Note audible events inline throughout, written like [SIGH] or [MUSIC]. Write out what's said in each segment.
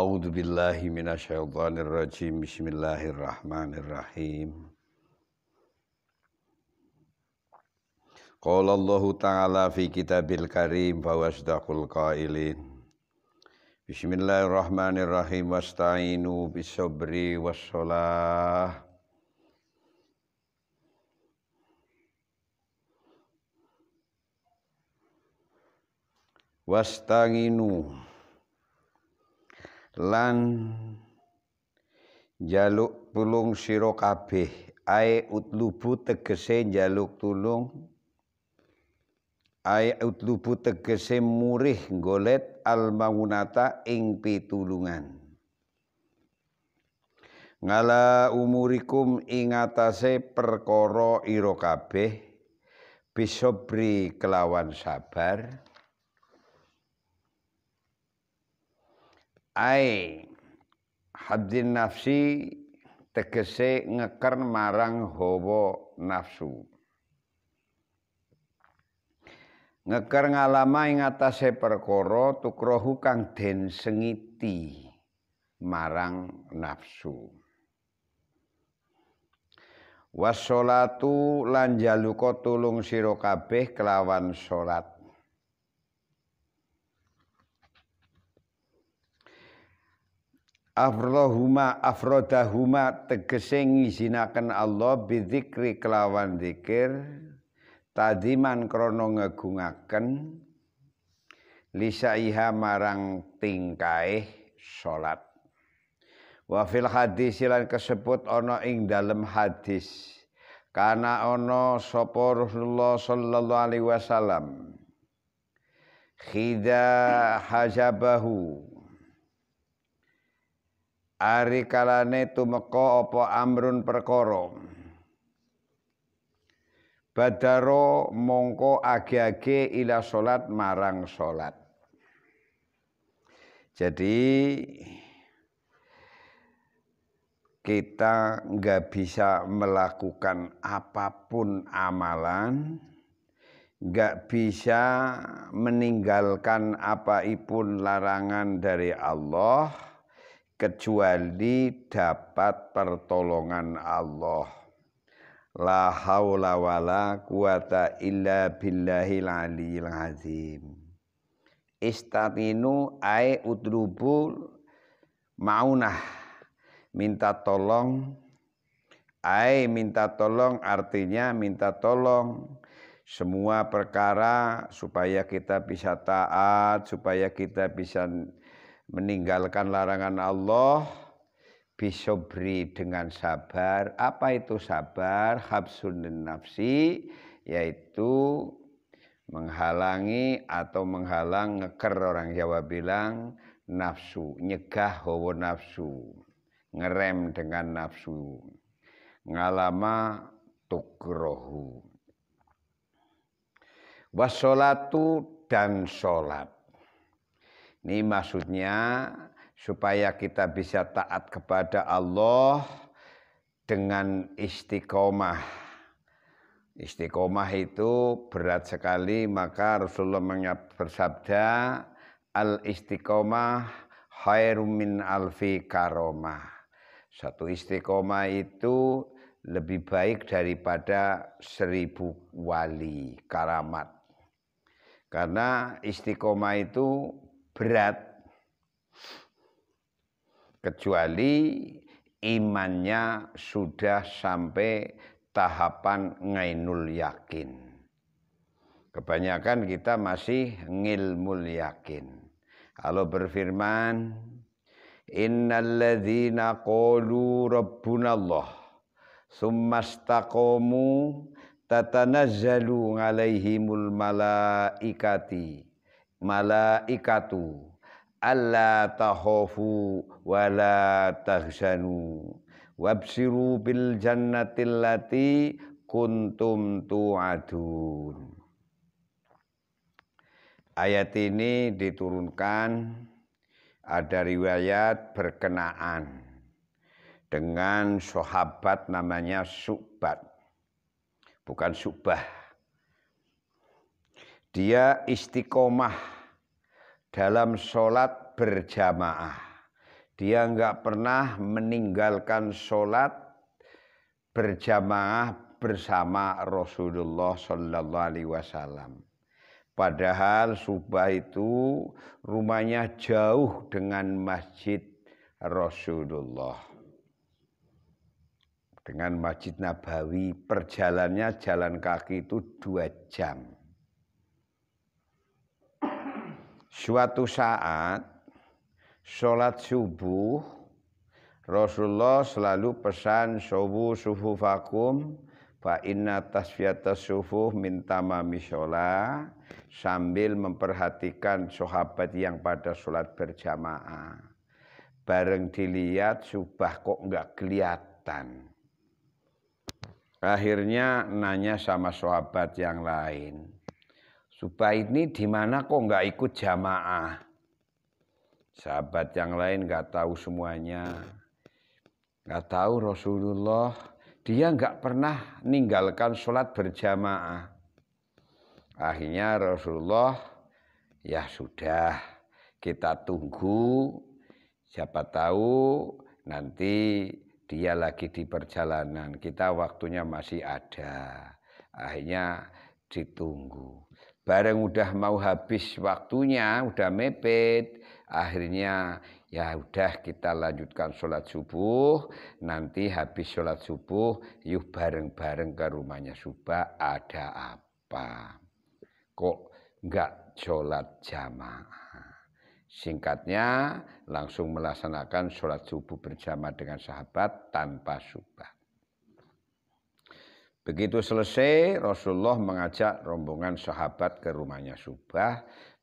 A'udzu billahi minasyaitonir rajim. Bismillahirrahmanirrahim. Qala Allah Ta'ala fi kitabil karim fa wasdaqul qailin. Bismillahirrahmanirrahim. Wasta'inu bisabri wassalah. Wasta'inu. Wasta'inu lan jaluk tulung sira kabeh ae utlubu tegese jaluk tulung ae utlubu tegese murih golet almaunata maunata ing pitulungan ngala umurikum ingatase atase perkara ira kabeh bisobri kelawan sabar ai habdin nafsi tegese ngeker marang hawa nafsu ngeker ngalama ing atase perkara tukrohu kang den sengiti marang nafsu wasolatu lan jaluka tulung sira kabeh kelawan solat. afrohuma afrodahuma tegese ngizinaken Allah bidzikri kelawan zikir tadiman krana ngegungaken lisaiha marang tingkaih salat wa fil hadis lan kesebut ana ing dalam hadis karena ana sapa Rasulullah sallallahu alaihi wasallam khida hajabahu ari kalane tumeka apa amrun perkara badaro mongko age-age ila salat marang salat jadi kita nggak bisa melakukan apapun amalan nggak bisa meninggalkan apaipun larangan dari Allah kecuali dapat pertolongan Allah. La haula wala quwata illa billahil aliyil azim. Istatinu ai udrubul maunah. Minta tolong ai minta tolong artinya minta tolong semua perkara supaya kita bisa taat, supaya kita bisa meninggalkan larangan Allah bisobri dengan sabar. Apa itu sabar? Habsun dan nafsi yaitu menghalangi atau menghalang ngeker orang Jawa bilang nafsu, nyegah hawa nafsu, ngerem dengan nafsu. Ngalama tukrohu. Wasolatu dan solat ini maksudnya supaya kita bisa taat kepada Allah dengan istiqomah. Istiqomah itu berat sekali, maka Rasulullah bersabda, al istiqomah khairum min alfi karomah. Satu istiqomah itu lebih baik daripada seribu wali karamat. Karena istiqomah itu berat kecuali imannya sudah sampai tahapan ngainul yakin. Kebanyakan kita masih ngilmul yakin. Kalau berfirman, Innalladzina qalu rabbunallah summa istaqamu tatanazzalu alaihimul malaikati malaikatu alla tahofu wa la tahzanu wabsiru bil jannatil lati kuntum tu'adun Ayat ini diturunkan ada riwayat berkenaan dengan sahabat namanya Subat. Bukan Subah dia istiqomah dalam sholat berjamaah. Dia enggak pernah meninggalkan sholat berjamaah bersama Rasulullah Sallallahu Alaihi Wasallam. Padahal Subah itu rumahnya jauh dengan masjid Rasulullah. Dengan masjid Nabawi perjalannya jalan kaki itu dua jam. suatu saat sholat subuh Rasulullah selalu pesan subuh suhu fakum fa inna tasfiyata sufuh minta mami sholat sambil memperhatikan sahabat yang pada sholat berjamaah bareng dilihat subah kok enggak kelihatan akhirnya nanya sama sahabat yang lain Subaid ini di mana kok nggak ikut jamaah? Sahabat yang lain nggak tahu semuanya. Nggak tahu Rasulullah. Dia nggak pernah ninggalkan sholat berjamaah. Akhirnya Rasulullah, ya sudah kita tunggu. Siapa tahu nanti dia lagi di perjalanan. Kita waktunya masih ada. Akhirnya ditunggu bareng udah mau habis waktunya, udah mepet, akhirnya ya udah kita lanjutkan sholat subuh, nanti habis sholat subuh, yuk bareng-bareng ke rumahnya subah ada apa? Kok nggak sholat jamaah? Singkatnya, langsung melaksanakan sholat subuh berjamaah dengan sahabat tanpa subah. Begitu selesai, Rasulullah mengajak rombongan sahabat ke rumahnya Subah.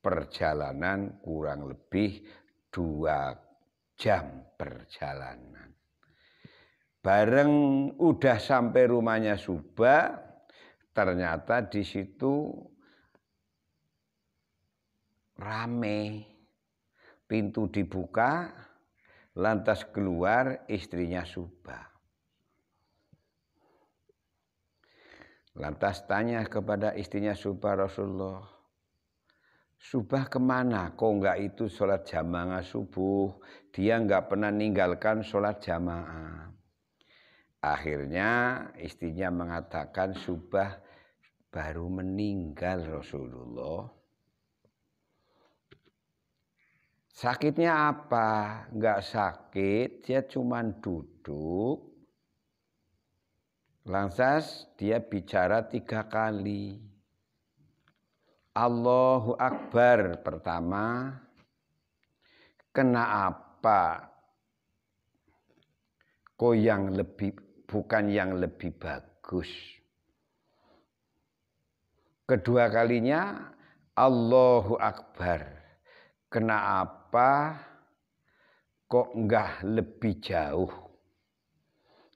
Perjalanan kurang lebih dua jam perjalanan. Bareng udah sampai rumahnya Subah, ternyata di situ rame. Pintu dibuka, lantas keluar istrinya Subah. Lantas tanya kepada istrinya Subah Rasulullah. Subah kemana? Kok enggak itu sholat jamaah subuh? Dia enggak pernah ninggalkan sholat jamaah. Akhirnya istrinya mengatakan Subah baru meninggal Rasulullah. Sakitnya apa? Enggak sakit, dia cuma duduk Langsas dia bicara tiga kali. Allahu Akbar pertama. Kena apa? Kok yang lebih bukan yang lebih bagus. Kedua kalinya Allahu Akbar. Kena apa? Kok enggak lebih jauh?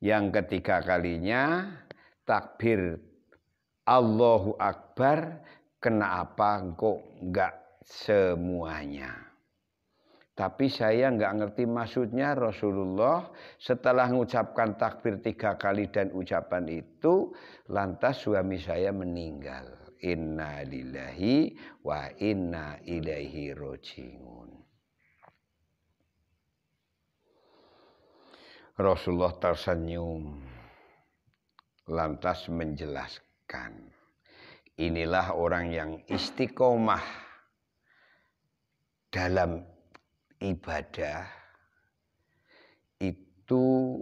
Yang ketiga kalinya takbir Allahu Akbar kenapa kok enggak semuanya. Tapi saya enggak ngerti maksudnya Rasulullah setelah mengucapkan takbir tiga kali dan ucapan itu lantas suami saya meninggal. Inna lillahi wa inna ilaihi rojiun. Rasulullah tersenyum lantas menjelaskan inilah orang yang istiqomah dalam ibadah itu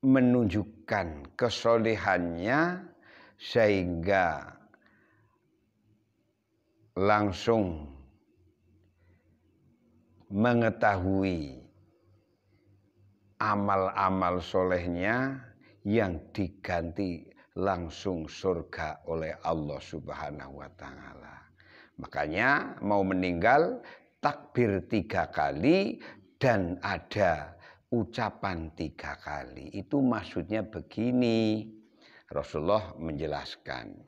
menunjukkan kesolehannya sehingga langsung mengetahui amal-amal solehnya yang diganti langsung surga oleh Allah Subhanahu wa Ta'ala. Makanya, mau meninggal, takbir tiga kali dan ada ucapan tiga kali. Itu maksudnya begini. Rasulullah menjelaskan.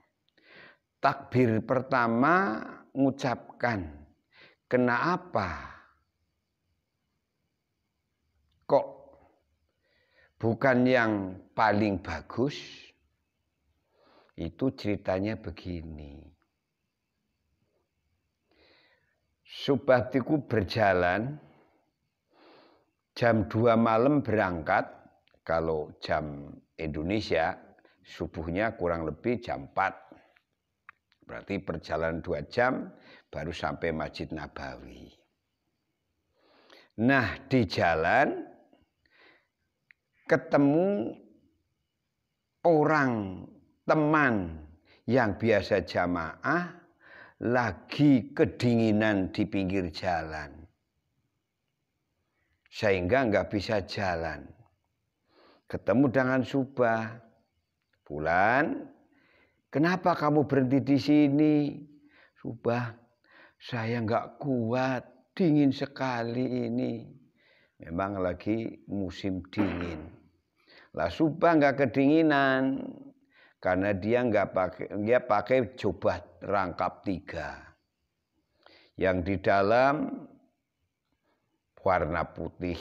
Takbir pertama mengucapkan, kenapa bukan yang paling bagus itu ceritanya begini Subhatiku berjalan jam 2 malam berangkat kalau jam Indonesia subuhnya kurang lebih jam 4 berarti perjalanan 2 jam baru sampai Masjid Nabawi nah di jalan ketemu orang teman yang biasa jamaah lagi kedinginan di pinggir jalan sehingga nggak bisa jalan ketemu dengan subah bulan kenapa kamu berhenti di sini subah saya nggak kuat dingin sekali ini memang lagi musim dingin. Lah Subah nggak kedinginan karena dia nggak pakai dia pakai jubah rangkap tiga yang di dalam warna putih.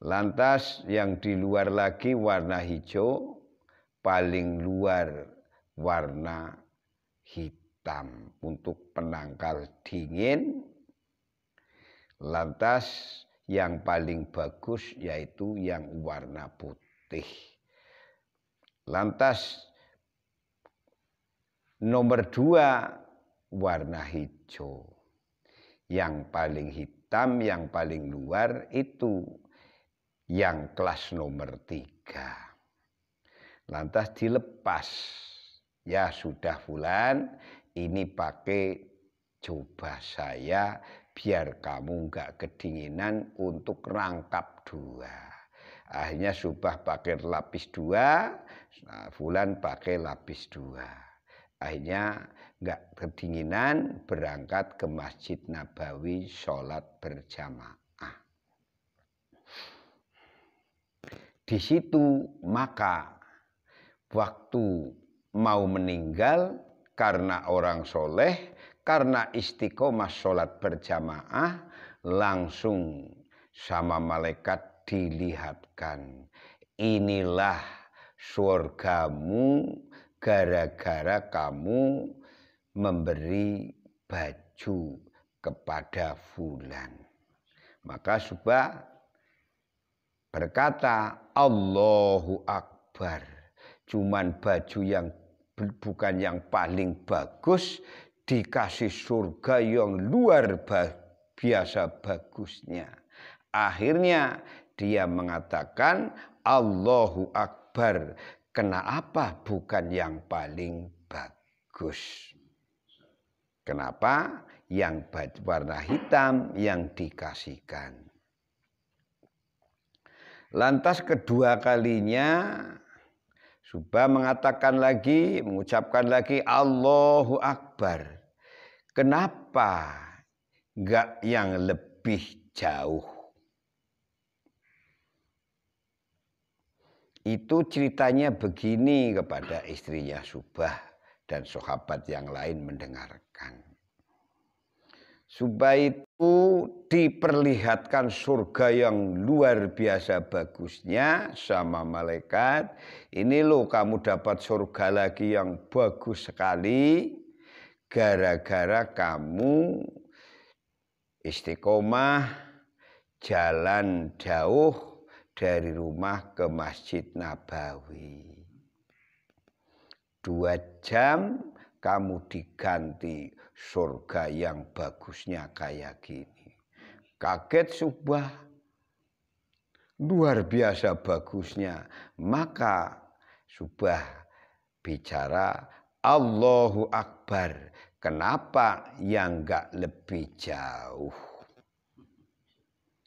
Lantas yang di luar lagi warna hijau, paling luar warna hitam untuk penangkal dingin Lantas yang paling bagus yaitu yang warna putih. Lantas nomor dua warna hijau. Yang paling hitam, yang paling luar itu yang kelas nomor tiga. Lantas dilepas. Ya sudah bulan, ini pakai coba saya biar kamu nggak kedinginan untuk rangkap dua. Akhirnya subah pakai lapis dua, nah, Fulan pakai lapis dua. Akhirnya nggak kedinginan berangkat ke Masjid Nabawi sholat berjamaah. Di situ maka waktu mau meninggal karena orang soleh karena istiqomah sholat berjamaah langsung sama malaikat dilihatkan. Inilah surgamu gara-gara kamu memberi baju kepada fulan. Maka subah berkata Allahu Akbar. Cuman baju yang bukan yang paling bagus, dikasih surga yang luar biasa bagusnya. Akhirnya dia mengatakan Allahu Akbar. Kenapa bukan yang paling bagus? Kenapa yang warna hitam yang dikasihkan? Lantas kedua kalinya Subah mengatakan lagi, mengucapkan lagi Allahu Akbar. Kenapa gak yang lebih jauh? Itu ceritanya begini kepada istrinya Subah dan sahabat yang lain mendengarkan. Subah itu diperlihatkan surga yang luar biasa bagusnya sama malaikat. Ini loh kamu dapat surga lagi yang bagus sekali gara-gara kamu istiqomah jalan jauh dari rumah ke Masjid Nabawi. Dua jam kamu diganti surga yang bagusnya kayak gini. Kaget subah. Luar biasa bagusnya. Maka subah bicara Allahu Akbar. Kenapa yang nggak lebih jauh?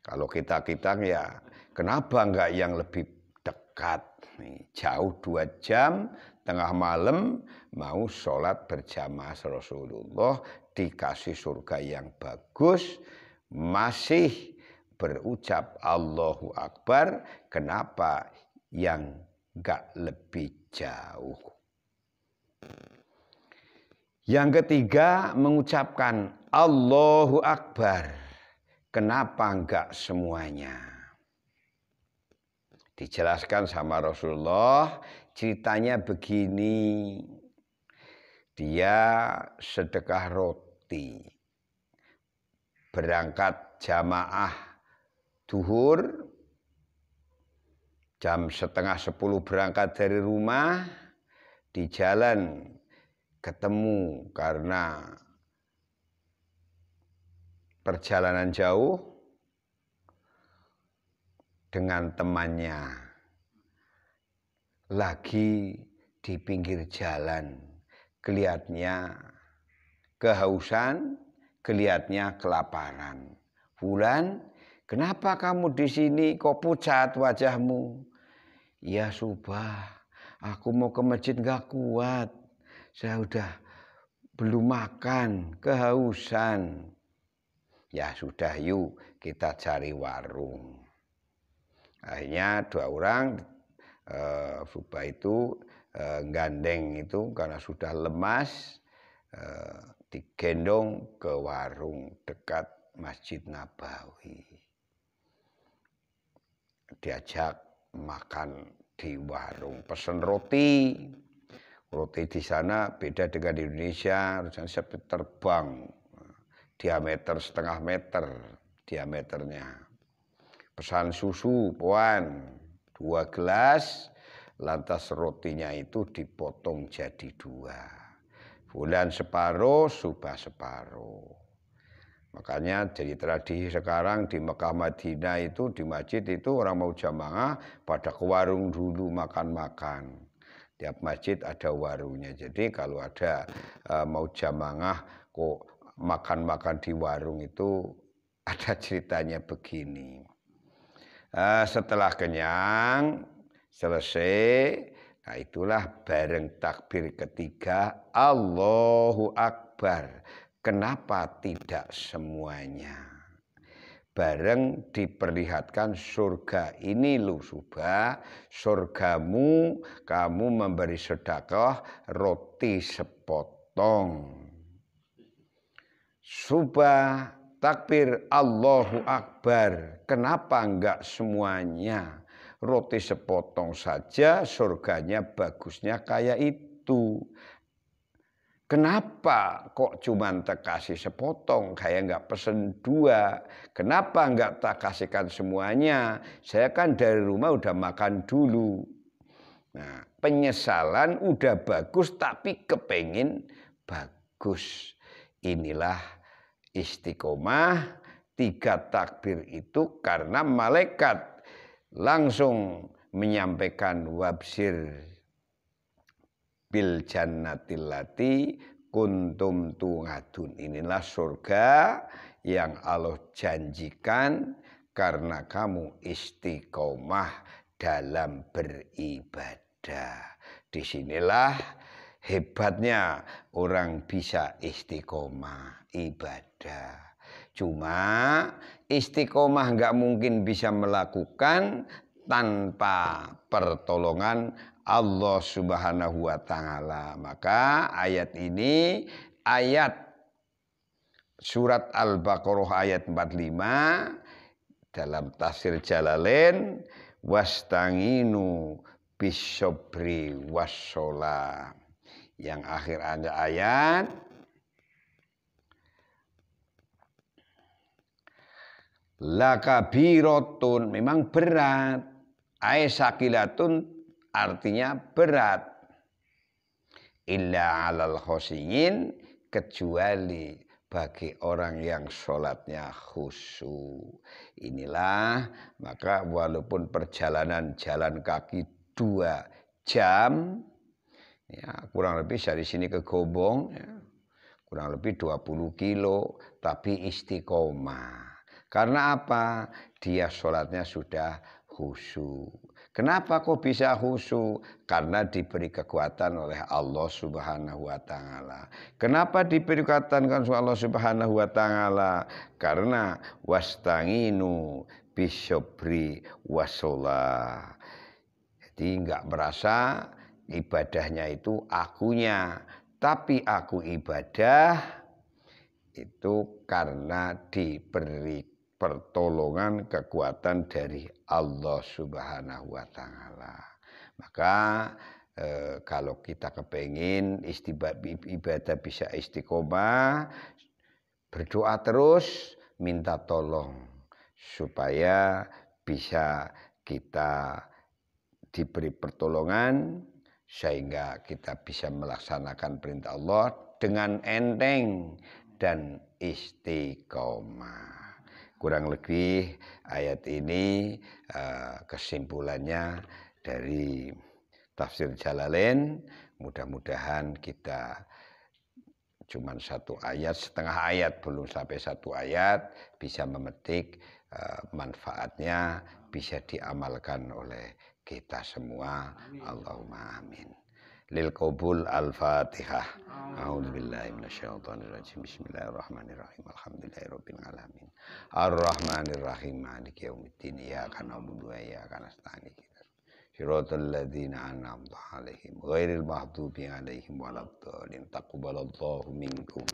Kalau kita-kita ya, kenapa nggak yang lebih dekat? Nih, jauh dua jam, tengah malam mau sholat berjamaah Rasulullah dikasih surga yang bagus, masih berucap Allahu Akbar, kenapa yang nggak lebih jauh? Yang ketiga mengucapkan Allahu Akbar. Kenapa enggak semuanya? Dijelaskan sama Rasulullah, ceritanya begini. Dia sedekah roti. Berangkat jamaah duhur jam setengah sepuluh berangkat dari rumah di jalan ketemu karena perjalanan jauh dengan temannya lagi di pinggir jalan kelihatnya kehausan kelihatnya kelaparan bulan kenapa kamu di sini kok pucat wajahmu ya subah aku mau ke masjid nggak kuat saya udah belum makan kehausan ya sudah yuk kita cari warung akhirnya dua orang eh, Fuba itu eh, gandeng itu karena sudah lemas eh, digendong ke warung dekat Masjid Nabawi diajak makan di warung pesen roti roti di sana beda dengan di Indonesia harusnya terbang diameter setengah meter diameternya pesan susu puan dua gelas lantas rotinya itu dipotong jadi dua bulan separuh subah separuh Makanya jadi tradisi sekarang di Mekah Madinah itu di masjid itu orang mau jamaah pada ke warung dulu makan-makan. Tiap masjid ada warungnya. Jadi kalau ada e, mau jamaah kok makan-makan di warung itu [LAUGHS] ada ceritanya begini. E, setelah kenyang selesai, nah itulah bareng takbir ketiga Allahu Akbar. Kenapa tidak semuanya? Bareng diperlihatkan surga ini lu subah surgamu kamu memberi sedekah roti sepotong. Subah takbir Allahu Akbar. Kenapa enggak semuanya? Roti sepotong saja surganya bagusnya kayak itu. Kenapa kok cuma tak kasih sepotong, kayak nggak pesen dua? Kenapa nggak tak kasihkan semuanya? Saya kan dari rumah udah makan dulu. Nah, penyesalan udah bagus tapi kepengen bagus. Inilah istiqomah tiga takbir itu karena malaikat langsung menyampaikan wabsir bil jannatillati kuntum tungadun. Inilah surga yang Allah janjikan karena kamu istiqomah dalam beribadah. Disinilah hebatnya orang bisa istiqomah ibadah. Cuma istiqomah nggak mungkin bisa melakukan tanpa pertolongan Allah Subhanahu wa taala. Maka ayat ini ayat surat Al-Baqarah ayat 45 dalam tafsir Jalalain wastanginu bisobri wassola yang akhir ada ayat birotun memang berat aisyakilatun artinya berat illa alal khosiyin kecuali bagi orang yang sholatnya khusu. Inilah maka walaupun perjalanan jalan kaki dua jam, ya, kurang lebih dari sini ke Gobong, ya, kurang lebih 20 kilo, tapi istiqomah. Karena apa? Dia sholatnya sudah khusyuk. Kenapa kok bisa husu? Karena diberi kekuatan oleh Allah Subhanahu wa taala. Kenapa diberi kekuatan oleh Allah Subhanahu wa taala? Karena wastanginu bisyobri wasola. Jadi nggak merasa ibadahnya itu akunya, tapi aku ibadah itu karena diberi pertolongan kekuatan dari Allah Subhanahu wa taala. Maka e, kalau kita kepengin ibadah bisa istiqomah, berdoa terus, minta tolong supaya bisa kita diberi pertolongan sehingga kita bisa melaksanakan perintah Allah dengan enteng dan istiqomah kurang lebih ayat ini eh, kesimpulannya dari tafsir Jalalain. Mudah-mudahan kita cuma satu ayat, setengah ayat, belum sampai satu ayat, bisa memetik eh, manfaatnya, bisa diamalkan oleh kita semua. Amin. Allahumma amin lil qabul al-fatihah billahi A'udzubillahi minasyaitonirrajim Bismillahirrahmanirrahim Alhamdulillahirabbil alamin Arrahmanirrahim Maliki yaumiddin Iyyaka na'budu wa iyyaka nasta'in Shiratal ladzina an'amta 'alaihim ghairil maghdubi 'alaihim waladdallin taqabbalallahu minkum